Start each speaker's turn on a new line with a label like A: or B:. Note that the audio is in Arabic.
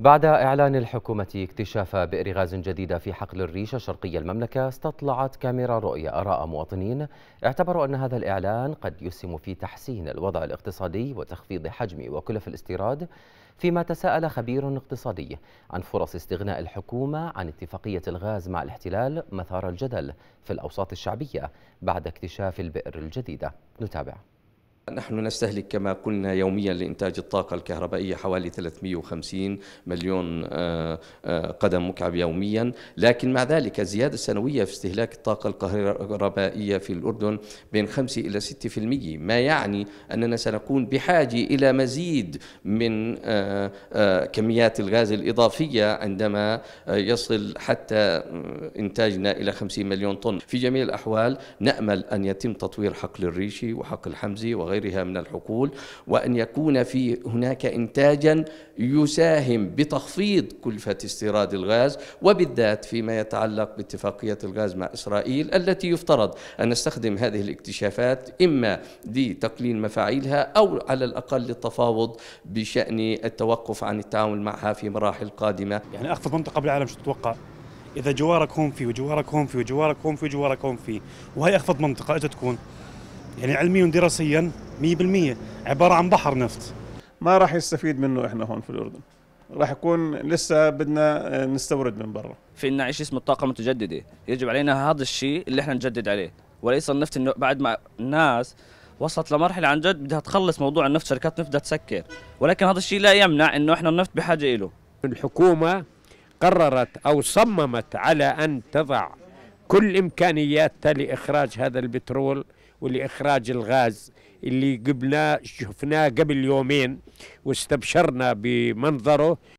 A: بعد إعلان الحكومة اكتشاف بئر غاز جديدة في حقل الريشة شرقي المملكة استطلعت كاميرا رؤية آراء مواطنين اعتبروا أن هذا الإعلان قد يسهم في تحسين الوضع الاقتصادي وتخفيض حجم وكلف الاستيراد فيما تساءل خبير اقتصادي عن فرص استغناء الحكومة عن اتفاقية الغاز مع الاحتلال مثار الجدل في الأوساط الشعبية بعد اكتشاف البئر الجديدة نتابع
B: نحن نستهلك كما قلنا يوميا لإنتاج الطاقة الكهربائية حوالي 350 مليون آه، آه، قدم مكعب يوميا لكن مع ذلك الزيادة السنوية في استهلاك الطاقة الكهربائية في الأردن بين 5 إلى 6% ما يعني أننا سنكون بحاجة إلى مزيد من آه، كميات الغاز الإضافية عندما يصل حتى إنتاجنا إلى 50 مليون طن في جميع الأحوال نأمل أن يتم تطوير حقل الريشي وحقل الحمزي وغيره وغيرها من الحقول وأن يكون في هناك إنتاجا يساهم بتخفيض كلفة استيراد الغاز وبالذات فيما يتعلق باتفاقية الغاز مع إسرائيل التي يفترض أن نستخدم هذه الاكتشافات إما لتقليل مفاعيلها أو على الأقل للتفاوض بشأن التوقف عن التعامل معها في مراحل قادمة يعني
C: أخفض منطقة بالعالم شو تتوقع؟ اذا جوارك هون في وجوارك هون في وجوارك هون في وجوارك هون في وهي اخفض منطقه إذا تكون؟ يعني علميا دراسيا 100% عباره عن بحر نفط ما راح يستفيد منه احنا هون في الاردن راح يكون لسه بدنا آه، نستورد من برا
D: في عندنا شيء اسمه الطاقه المتجدده يجب علينا هذا الشيء اللي احنا نجدد عليه وليس النفط انه بعد ما الناس وصلت لمرحله عن جد بدها تخلص موضوع النفط شركات نفط بدها تسكر ولكن هذا الشيء لا يمنع انه احنا النفط بحاجه له الحكومه قررت او صممت على ان تضع كل
B: امكانياتها لاخراج هذا البترول ولإخراج الغاز اللي قبلنا شفناه قبل يومين واستبشرنا بمنظره